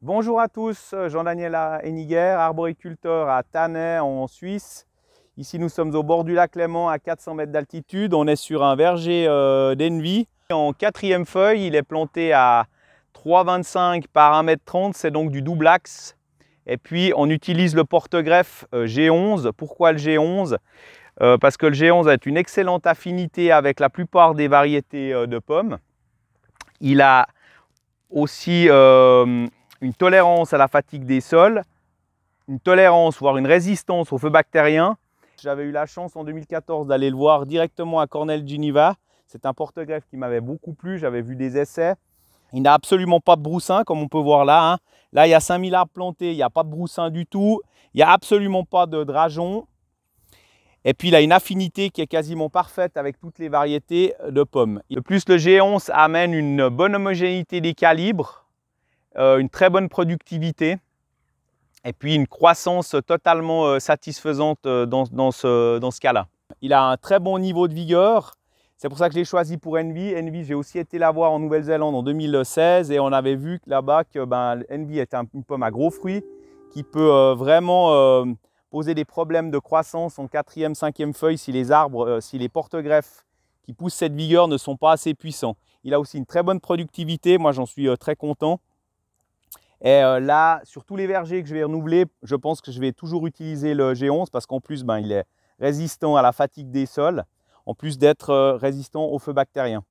Bonjour à tous, euh, Jean-Daniel Héniguer, arboriculteur à Tannay en Suisse. Ici nous sommes au bord du lac Léman à 400 mètres d'altitude. On est sur un verger euh, d'Envie. En quatrième feuille, il est planté à 3,25 par 1,30 m, c'est donc du double axe. Et puis on utilise le porte-greffe euh, G11. Pourquoi le G11 Parce que le G11 a une excellente affinité avec la plupart des variétés de pommes. Il a aussi une tolérance à la fatigue des sols, une tolérance, voire une résistance au feu bactérien. J'avais eu la chance en 2014 d'aller le voir directement à Cornell Geneva. C'est un porte-greffe qui m'avait beaucoup plu, j'avais vu des essais. Il n'a absolument pas de broussin, comme on peut voir là. Hein. Là, il y a 5000 arbres plantés, il n'y a pas de broussin du tout. Il n'y a absolument pas de dragon. Et puis, il a une affinité qui est quasiment parfaite avec toutes les variétés de pommes. De plus, le G11 amène une bonne homogénéité des calibres euh, une très bonne productivité et puis une croissance totalement euh, satisfaisante euh, dans, dans ce, dans ce cas-là. Il a un très bon niveau de vigueur. C'est pour ça que je l'ai choisi pour Envy. Envy, j'ai aussi été la voir en Nouvelle-Zélande en 2016 et on avait vu là-bas que ben, Envy est une pomme à gros fruits qui peut vraiment poser des problèmes de croissance en quatrième, cinquième feuille si les arbres, si les porte-greffes qui poussent cette vigueur ne sont pas assez puissants. Il a aussi une très bonne productivité. Moi, j'en suis très content. Et euh, là, sur tous les vergers que je vais renouveler, je pense que je vais toujours utiliser le G11 parce qu'en plus, ben, il est résistant à la fatigue des sols, en plus d'être euh, résistant aux feux bactériens.